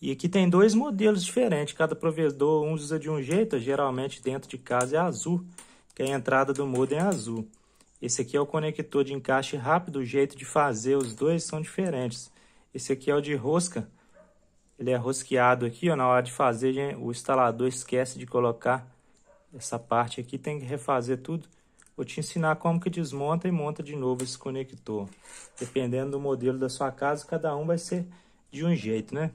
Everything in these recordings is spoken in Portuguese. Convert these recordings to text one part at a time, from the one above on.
E aqui tem dois modelos diferentes, cada provedor um usa de um jeito, geralmente dentro de casa é azul, que é a entrada do modem azul. Esse aqui é o conector de encaixe rápido, o jeito de fazer, os dois são diferentes. Esse aqui é o de rosca, ele é rosqueado aqui, ó, na hora de fazer o instalador esquece de colocar essa parte aqui, tem que refazer tudo. Vou te ensinar como que desmonta e monta de novo esse conector. Dependendo do modelo da sua casa, cada um vai ser de um jeito, né?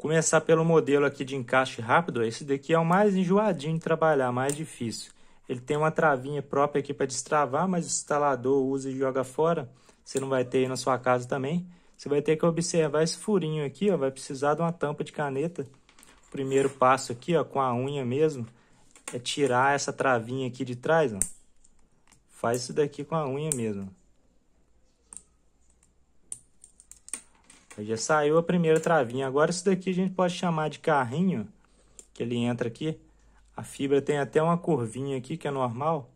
Começar pelo modelo aqui de encaixe rápido, esse daqui é o mais enjoadinho de trabalhar, mais difícil. Ele tem uma travinha própria aqui para destravar, mas o instalador usa e joga fora. Você não vai ter aí na sua casa também. Você vai ter que observar esse furinho aqui, ó, vai precisar de uma tampa de caneta. O primeiro passo aqui, ó, com a unha mesmo, é tirar essa travinha aqui de trás, ó. Faz isso daqui com a unha mesmo. Aí já saiu a primeira travinha. Agora isso daqui a gente pode chamar de carrinho, que ele entra aqui. A fibra tem até uma curvinha aqui, que é normal.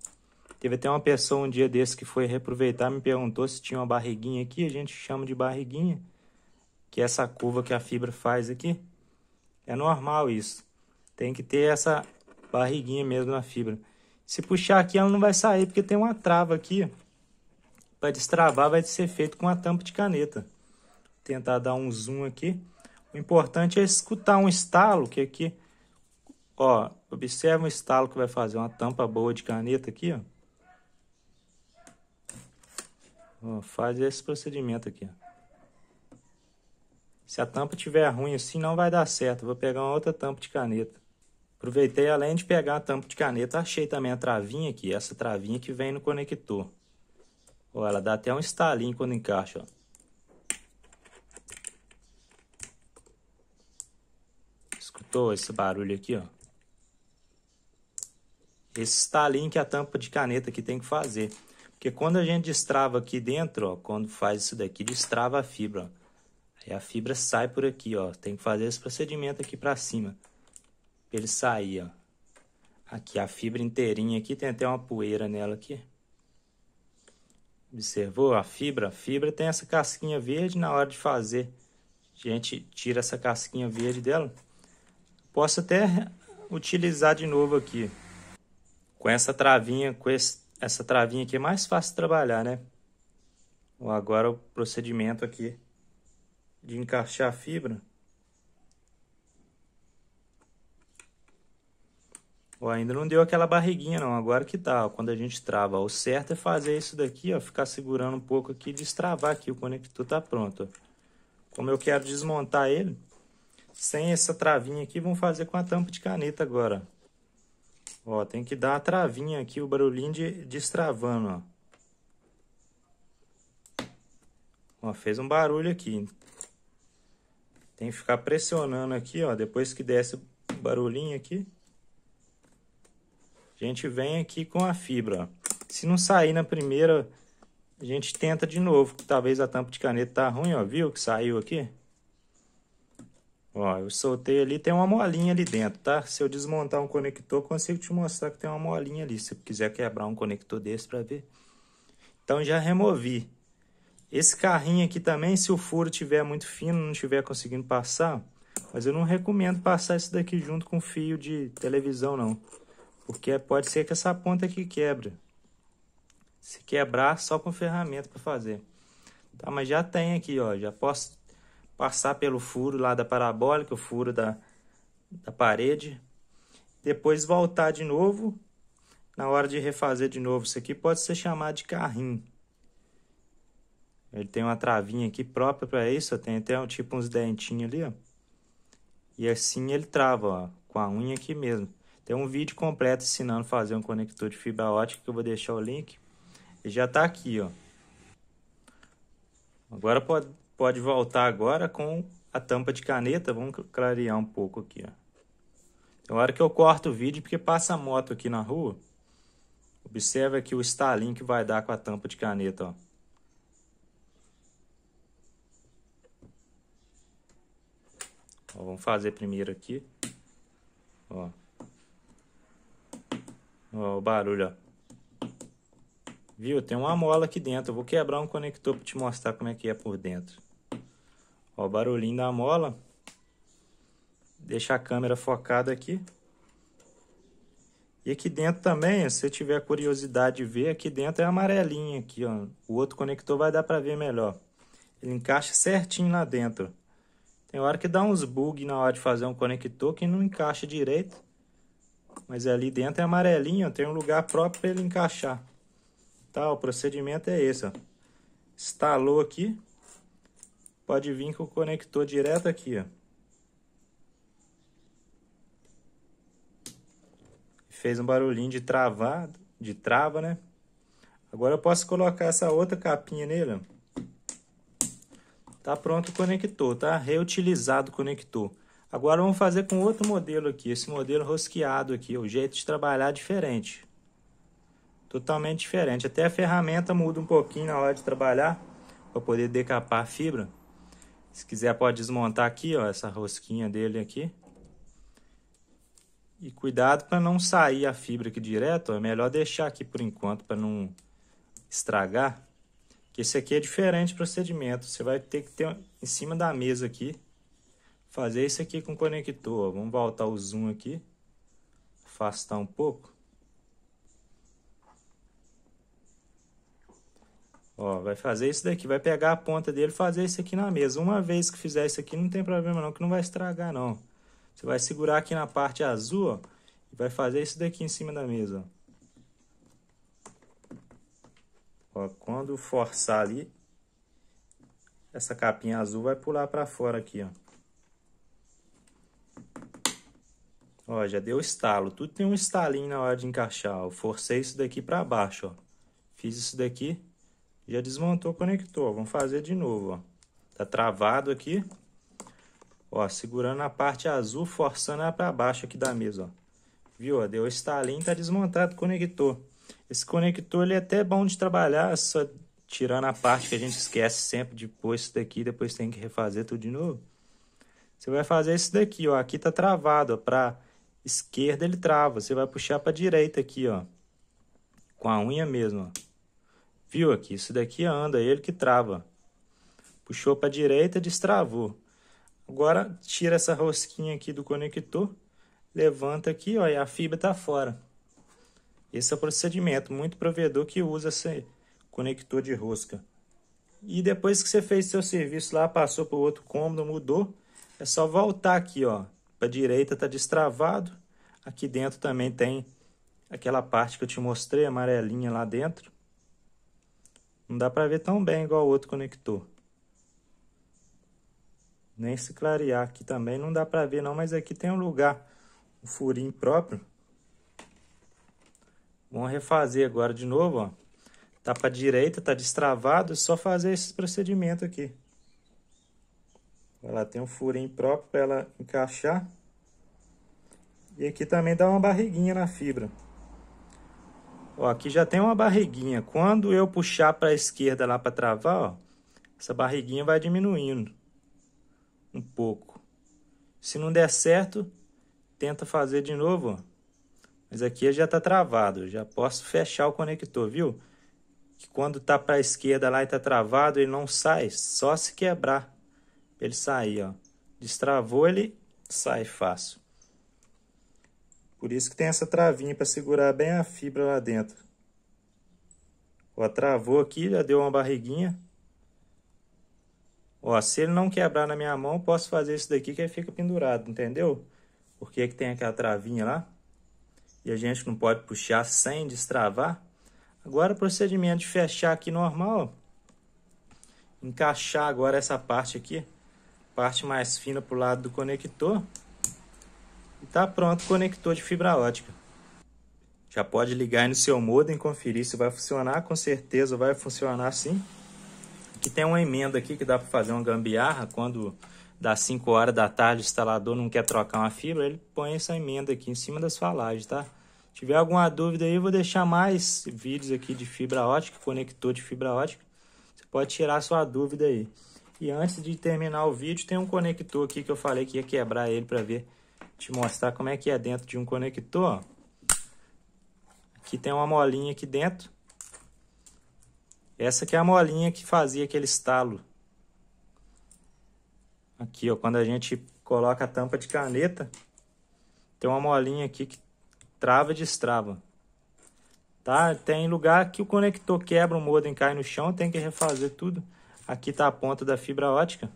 Teve até uma pessoa um dia desse que foi reaproveitar, me perguntou se tinha uma barriguinha aqui. A gente chama de barriguinha, que é essa curva que a fibra faz aqui. É normal isso. Tem que ter essa barriguinha mesmo na fibra. Se puxar aqui, ela não vai sair, porque tem uma trava aqui. Para destravar, vai ser feito com a tampa de caneta tentar dar um zoom aqui. O importante é escutar um estalo, que aqui, ó, observa o estalo que vai fazer uma tampa boa de caneta aqui, ó. ó faz esse procedimento aqui, ó. Se a tampa tiver ruim assim, não vai dar certo. Vou pegar uma outra tampa de caneta. Aproveitei, além de pegar a tampa de caneta, achei também a travinha aqui. Essa travinha que vem no conector. Ó, ela dá até um estalinho quando encaixa, ó. Escutou esse barulho aqui, ó? Esse estalinho que é a tampa de caneta aqui tem que fazer. Porque quando a gente destrava aqui dentro, ó, quando faz isso daqui, destrava a fibra. Ó. Aí a fibra sai por aqui, ó. Tem que fazer esse procedimento aqui para cima. Pra ele sair, ó. Aqui a fibra inteirinha aqui, tem até uma poeira nela aqui. Observou a fibra? A fibra tem essa casquinha verde na hora de fazer. A gente tira essa casquinha verde dela. Posso até utilizar de novo aqui. Com essa travinha, com esse, essa travinha aqui é mais fácil trabalhar, né? Agora o procedimento aqui de encaixar a fibra. Ó, ainda não deu aquela barriguinha não, agora que tá, ó, quando a gente trava. o certo é fazer isso daqui, ó, ficar segurando um pouco aqui e destravar aqui, o conector tá pronto. Ó. Como eu quero desmontar ele, sem essa travinha aqui, vamos fazer com a tampa de caneta agora. Ó, tem que dar a travinha aqui, o barulhinho de destravando, ó. Ó, fez um barulho aqui. Tem que ficar pressionando aqui, ó, depois que desce o barulhinho aqui. A gente vem aqui com a fibra, ó. Se não sair na primeira, a gente tenta de novo, que talvez a tampa de caneta tá ruim, ó, viu que saiu aqui? Ó, eu soltei ali, tem uma molinha ali dentro, tá? Se eu desmontar um conector, consigo te mostrar que tem uma molinha ali. Se quiser quebrar um conector desse para ver. Então já removi. Esse carrinho aqui também, se o furo tiver muito fino, não estiver conseguindo passar, mas eu não recomendo passar isso daqui junto com fio de televisão, não. Porque pode ser que essa ponta aqui quebra. Se quebrar, só com ferramenta para fazer. Tá, mas já tem aqui, ó. Já posso passar pelo furo lá da parabólica, o furo da, da parede, depois voltar de novo. Na hora de refazer de novo, isso aqui pode ser chamado de carrinho. Ele tem uma travinha aqui própria para isso, tem até um, tipo uns dentinhos ali, ó. E assim ele trava, ó, com a unha aqui mesmo. Tem um vídeo completo ensinando a fazer um conector de fibra ótica que eu vou deixar o link. E já está aqui, ó. Agora pode pode voltar agora com a tampa de caneta. Vamos clarear um pouco aqui. Ó. Tem então, hora que eu corto o vídeo porque passa a moto aqui na rua. Observe aqui o estalinho que vai dar com a tampa de caneta. Ó. Ó, vamos fazer primeiro aqui. Ó. Ó, o barulho, ó. Viu? Tem uma mola aqui dentro. Eu vou quebrar um conector para te mostrar como é que é por dentro. Ó, o barulhinho da mola. Deixa a câmera focada aqui. E aqui dentro também, se você tiver curiosidade de ver, aqui dentro é amarelinho aqui, ó. O outro conector vai dar para ver melhor. Ele encaixa certinho lá dentro. Tem hora que dá uns bugs na hora de fazer um conector que não encaixa direito. Mas ali dentro é amarelinho, tem um lugar próprio para ele encaixar. Tá, o procedimento é esse, ó. Instalou aqui, pode vir com o conector direto aqui, ó. Fez um barulhinho de travado, de trava, né? Agora eu posso colocar essa outra capinha nele, ó. Tá pronto o conector, tá? Reutilizado o conector. Agora vamos fazer com outro modelo aqui, esse modelo rosqueado aqui, o jeito de trabalhar é diferente totalmente diferente. Até a ferramenta muda um pouquinho na hora de trabalhar para poder decapar a fibra. Se quiser pode desmontar aqui, ó, essa rosquinha dele aqui. E cuidado para não sair a fibra aqui direto, é melhor deixar aqui por enquanto para não estragar. Que esse aqui é diferente o procedimento, você vai ter que ter em cima da mesa aqui fazer isso aqui com conector. Vamos voltar o zoom aqui, afastar um pouco. Ó, vai fazer isso daqui, vai pegar a ponta dele e fazer isso aqui na mesa. Uma vez que fizer isso aqui, não tem problema não, que não vai estragar não. Você vai segurar aqui na parte azul, ó, e vai fazer isso daqui em cima da mesa, ó. ó quando forçar ali, essa capinha azul vai pular para fora aqui, ó. Ó, já deu estalo. Tudo tem um estalinho na hora de encaixar, ó. Forcei isso daqui para baixo, ó. Fiz isso daqui já desmontou o conector. Vamos fazer de novo, ó. Tá travado aqui. Ó, segurando a parte azul, forçando ela para baixo aqui da mesa, ó. Viu? Deu estalinho, tá desmontado o conector. Esse conector ele é até bom de trabalhar, só tirando a parte que a gente esquece sempre de pôr isso daqui, depois tem que refazer tudo de novo. Você vai fazer isso daqui, ó. Aqui tá travado, ó. Pra esquerda ele trava. Você vai puxar pra direita aqui, ó. Com a unha mesmo, ó. Viu aqui, isso daqui anda, ele que trava. Puxou para a direita, destravou. Agora tira essa rosquinha aqui do conector, levanta aqui, ó, e a fibra está fora. Esse é o procedimento, muito provedor que usa esse conector de rosca. E depois que você fez seu serviço lá, passou para o outro cômodo, mudou, é só voltar aqui, ó, para a direita está destravado. Aqui dentro também tem aquela parte que eu te mostrei, amarelinha lá dentro. Não dá para ver tão bem igual o outro conector. Nem se clarear aqui também não dá para ver não, mas aqui tem um lugar, um furinho próprio. Vamos refazer agora de novo, ó. Tá para direita, tá destravado, é só fazer esse procedimento aqui. Ela tem um furinho próprio para ela encaixar. E aqui também dá uma barriguinha na fibra. Ó, aqui já tem uma barriguinha. Quando eu puxar para a esquerda lá para travar, ó, essa barriguinha vai diminuindo um pouco. Se não der certo, tenta fazer de novo, ó. Mas aqui já está travado, já posso fechar o conector, viu? Que quando está para a esquerda lá e está travado, ele não sai, só se quebrar. Ele sair, ó. Destravou, ele sai fácil. Por isso que tem essa travinha para segurar bem a fibra lá dentro. Ó, travou aqui, já deu uma barriguinha. Ó, se ele não quebrar na minha mão, posso fazer isso daqui que ele fica pendurado, entendeu? Porque é que tem aquela travinha lá. E a gente não pode puxar sem destravar. Agora o procedimento de fechar aqui normal, ó. Encaixar agora essa parte aqui. Parte mais fina pro lado do conector. Tá pronto o conector de fibra ótica. Já pode ligar no seu modem e conferir se vai funcionar, com certeza vai funcionar sim. Que tem uma emenda aqui que dá para fazer uma gambiarra quando das 5 horas da tarde o instalador não quer trocar uma fibra, ele põe essa emenda aqui em cima das falagens, tá? Se tiver alguma dúvida aí, eu vou deixar mais vídeos aqui de fibra ótica, conector de fibra ótica. Você pode tirar sua dúvida aí. E antes de terminar o vídeo, tem um conector aqui que eu falei que ia quebrar ele para ver te mostrar como é que é dentro de um conector. Aqui tem uma molinha aqui dentro. Essa que é a molinha que fazia aquele estalo. Aqui, ó, quando a gente coloca a tampa de caneta, tem uma molinha aqui que trava e destrava. Tá? Tem lugar que o conector quebra o modem, cai no chão, tem que refazer tudo. Aqui tá a ponta da fibra ótica.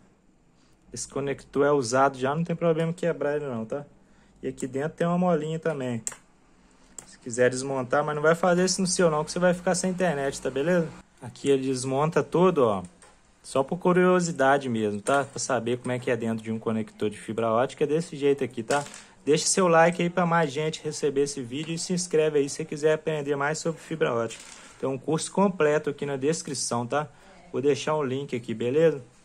Esse conector é usado já, não tem problema quebrar ele não, tá? E aqui dentro tem uma molinha também. Se quiser desmontar, mas não vai fazer isso no seu não, que você vai ficar sem internet, tá beleza? Aqui ele desmonta todo, ó. Só por curiosidade mesmo, tá? Pra saber como é que é dentro de um conector de fibra ótica, é desse jeito aqui, tá? Deixe seu like aí para mais gente receber esse vídeo e se inscreve aí se quiser aprender mais sobre fibra ótica. Tem um curso completo aqui na descrição, tá? Vou deixar um link aqui, beleza?